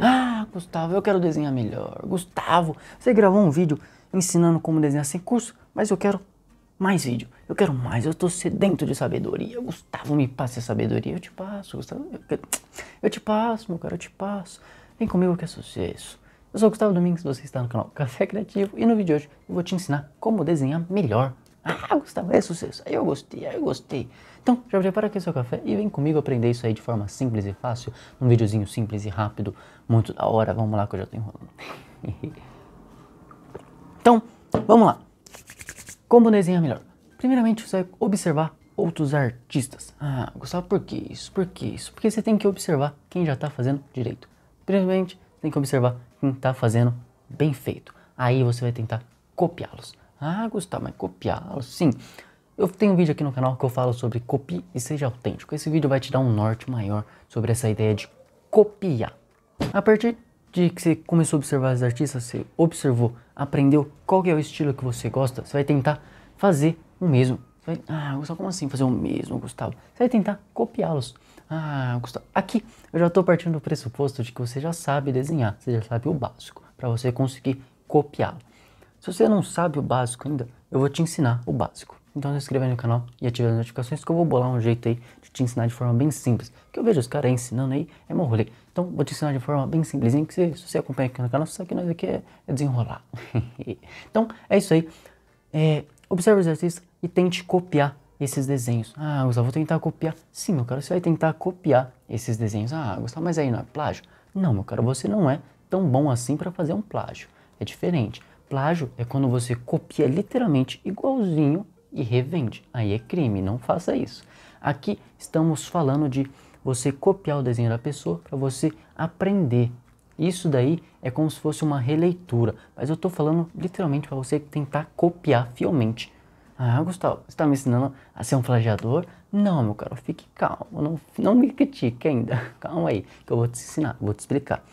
Ah, Gustavo, eu quero desenhar melhor. Gustavo, você gravou um vídeo ensinando como desenhar sem curso, mas eu quero mais vídeo. Eu quero mais, eu estou sedento de sabedoria. Gustavo, me passe a sabedoria. Eu te passo, Gustavo. Eu, eu te passo, meu cara, eu te passo. Vem comigo que é sucesso. Eu sou o Gustavo Domingos, você está no canal Café Criativo e no vídeo de hoje eu vou te ensinar como desenhar melhor ah, Gustavo, é sucesso. Eu gostei, eu gostei. Então, já prepara aqui seu café e vem comigo aprender isso aí de forma simples e fácil, num videozinho simples e rápido, muito da hora. Vamos lá que eu já tô enrolando. então, vamos lá. Como desenhar melhor? Primeiramente, você vai observar outros artistas. Ah, Gustavo, por que isso? Por que isso? Porque você tem que observar quem já está fazendo direito. Primeiramente, tem que observar quem está fazendo bem feito. Aí você vai tentar copiá-los. Ah, Gustavo, mas copiá los Sim. Eu tenho um vídeo aqui no canal que eu falo sobre copie e seja autêntico. Esse vídeo vai te dar um norte maior sobre essa ideia de copiar. A partir de que você começou a observar os artistas, você observou, aprendeu qual é o estilo que você gosta, você vai tentar fazer o mesmo. Você vai, ah, Gustavo, como assim fazer o mesmo, Gustavo? Você vai tentar copiá-los. Ah, Gustavo, aqui eu já estou partindo do pressuposto de que você já sabe desenhar, você já sabe o básico, para você conseguir copiá-lo. Se você não sabe o básico ainda, eu vou te ensinar o básico. Então se inscreve aí no canal e ative as notificações que eu vou bolar um jeito aí de te ensinar de forma bem simples. Que eu vejo os caras ensinando aí, é meu rolê. Então vou te ensinar de forma bem simplesinha, que se, se você acompanha aqui no canal, você sabe que nós aqui é, é desenrolar. então é isso aí. É, observe os exercícios e tente copiar esses desenhos. Ah, Gustavo, vou tentar copiar. Sim, meu cara, você vai tentar copiar esses desenhos. Ah, Gustavo, mas aí não é plágio? Não, meu cara, você não é tão bom assim para fazer um plágio. É diferente. Plágio é quando você copia literalmente igualzinho e revende. Aí é crime, não faça isso. Aqui estamos falando de você copiar o desenho da pessoa para você aprender. Isso daí é como se fosse uma releitura, mas eu estou falando literalmente para você tentar copiar fielmente. Ah, Gustavo, você está me ensinando a ser um plagiador? Não, meu caro, fique calmo, não, não me critique ainda. Calma aí, que eu vou te ensinar, vou te explicar.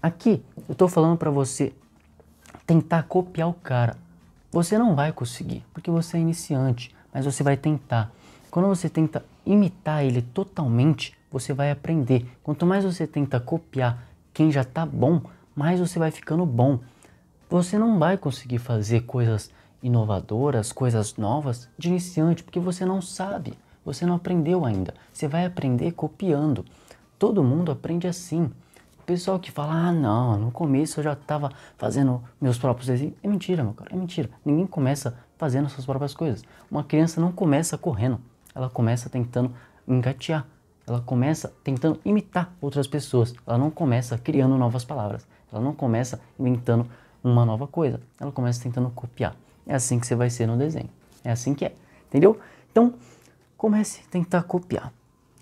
Aqui eu estou falando para você tentar copiar o cara. Você não vai conseguir, porque você é iniciante, mas você vai tentar. Quando você tenta imitar ele totalmente, você vai aprender. Quanto mais você tenta copiar quem já está bom, mais você vai ficando bom. Você não vai conseguir fazer coisas inovadoras, coisas novas de iniciante, porque você não sabe, você não aprendeu ainda. Você vai aprender copiando. Todo mundo aprende assim pessoal que fala, ah não, no começo eu já estava fazendo meus próprios desenhos. É mentira, meu cara, é mentira. Ninguém começa fazendo suas próprias coisas. Uma criança não começa correndo, ela começa tentando engatear. Ela começa tentando imitar outras pessoas. Ela não começa criando novas palavras. Ela não começa inventando uma nova coisa. Ela começa tentando copiar. É assim que você vai ser no desenho. É assim que é. Entendeu? Então, comece a tentar copiar.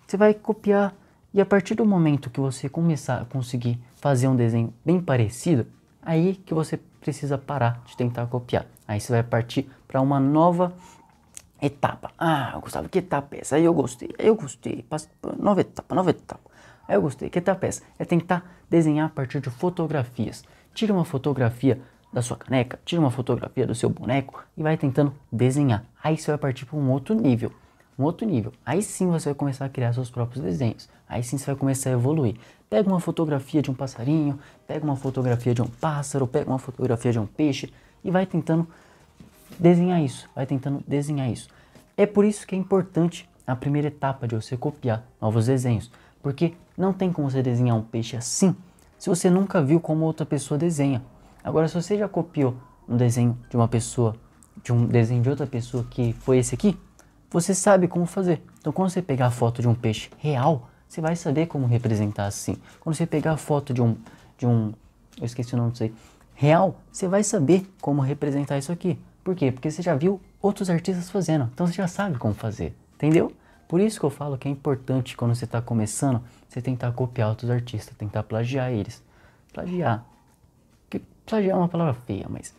Você vai copiar e a partir do momento que você começar a conseguir fazer um desenho bem parecido, aí que você precisa parar de tentar copiar. Aí você vai partir para uma nova etapa. Ah, Gustavo, que etapa é essa? Aí eu gostei, aí eu gostei. Nova etapa, nova etapa. Aí eu gostei, que etapa é essa? É tentar desenhar a partir de fotografias. Tira uma fotografia da sua caneca, tira uma fotografia do seu boneco e vai tentando desenhar. Aí você vai partir para um outro nível um outro nível. Aí sim você vai começar a criar seus próprios desenhos. Aí sim você vai começar a evoluir. Pega uma fotografia de um passarinho, pega uma fotografia de um pássaro, pega uma fotografia de um peixe e vai tentando desenhar isso, vai tentando desenhar isso. É por isso que é importante a primeira etapa de você copiar novos desenhos, porque não tem como você desenhar um peixe assim se você nunca viu como outra pessoa desenha. Agora, se você já copiou um desenho de uma pessoa, de um desenho de outra pessoa que foi esse aqui, você sabe como fazer. Então, quando você pegar a foto de um peixe real, você vai saber como representar assim. Quando você pegar a foto de um, de um, eu esqueci o nome disso aí, real, você vai saber como representar isso aqui. Por quê? Porque você já viu outros artistas fazendo, então você já sabe como fazer, entendeu? Por isso que eu falo que é importante quando você está começando, você tentar copiar outros artistas, tentar plagiar eles. Plagiar. Que, plagiar é uma palavra feia, mas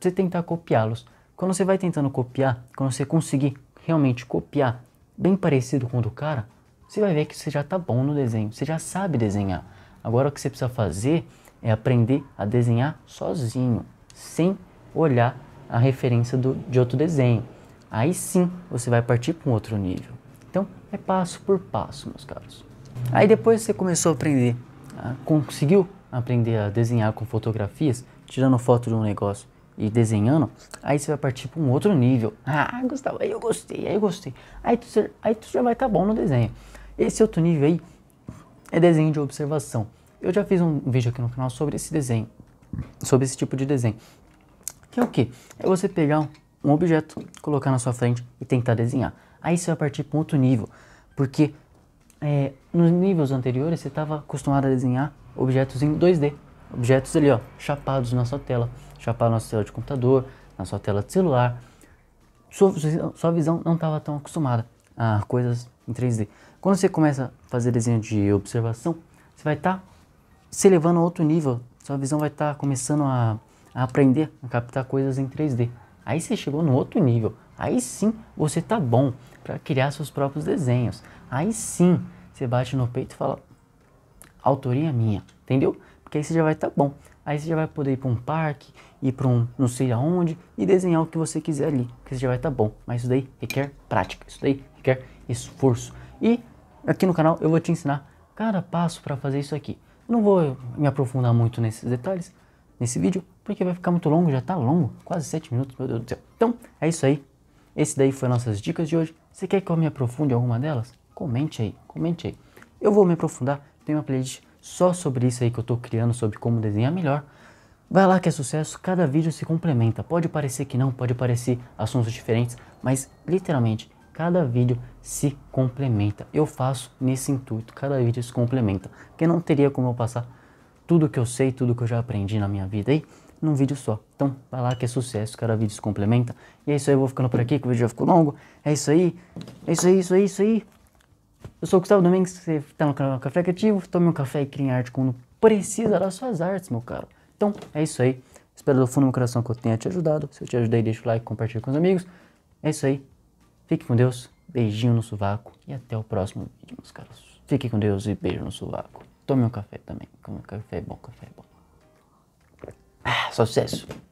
você tentar copiá-los. Quando você vai tentando copiar, quando você conseguir realmente copiar bem parecido com o do cara, você vai ver que você já está bom no desenho, você já sabe desenhar. Agora o que você precisa fazer é aprender a desenhar sozinho, sem olhar a referência do, de outro desenho. Aí sim você vai partir para um outro nível. Então é passo por passo, meus caros. Aí depois você começou a aprender, tá? conseguiu aprender a desenhar com fotografias, tirando foto de um negócio e desenhando, aí você vai partir para um outro nível. Ah, Gustavo, aí eu gostei, aí eu gostei. Aí tu, aí tu já vai estar tá bom no desenho. Esse outro nível aí é desenho de observação. Eu já fiz um vídeo aqui no canal sobre esse desenho, sobre esse tipo de desenho. Que é o que? É você pegar um objeto, colocar na sua frente e tentar desenhar. Aí você vai partir para um outro nível, porque é, nos níveis anteriores você estava acostumado a desenhar objetos em 2D objetos ali, ó, chapados na sua tela, chapado na sua tela de computador, na sua tela de celular. Sua, sua visão não estava tão acostumada a coisas em 3D. Quando você começa a fazer desenho de observação, você vai estar tá se elevando a outro nível, sua visão vai estar tá começando a, a aprender a captar coisas em 3D. Aí você chegou no outro nível, aí sim você tá bom para criar seus próprios desenhos. Aí sim você bate no peito e fala: autoria minha, entendeu? Porque aí você já vai estar tá bom. Aí você já vai poder ir para um parque, ir para um não sei aonde e desenhar o que você quiser ali, que você já vai estar tá bom. Mas isso daí requer prática, isso daí requer esforço. E aqui no canal eu vou te ensinar cada passo para fazer isso aqui. Não vou me aprofundar muito nesses detalhes nesse vídeo, porque vai ficar muito longo, já está longo, quase 7 minutos, meu Deus do céu. Então, é isso aí. Esse daí foi nossas dicas de hoje. Você quer que eu me aprofunde em alguma delas? Comente aí, comente aí. Eu vou me aprofundar, tem uma playlist só sobre isso aí que eu estou criando, sobre como desenhar melhor. Vai lá que é sucesso, cada vídeo se complementa. Pode parecer que não, pode parecer assuntos diferentes, mas literalmente cada vídeo se complementa. Eu faço nesse intuito, cada vídeo se complementa, porque não teria como eu passar tudo que eu sei, tudo que eu já aprendi na minha vida aí num vídeo só. Então, vai lá que é sucesso, cada vídeo se complementa. E é isso aí, eu vou ficando por aqui, que o vídeo já ficou longo. É isso aí, é isso aí, é isso aí, é isso aí. Eu sou o Gustavo Domingues, você está no canal Café Criativo, tome um café e crie arte quando precisa das suas artes, meu caro. Então, é isso aí. Espero do fundo do meu coração que eu tenha te ajudado. Se eu te ajudei, deixa o like, compartilha com os amigos. É isso aí. Fique com Deus, beijinho no sovaco e até o próximo vídeo, meus caros. Fique com Deus e beijo no sovaco. Tome um café também, como café é bom, café bom. Ah, sucesso!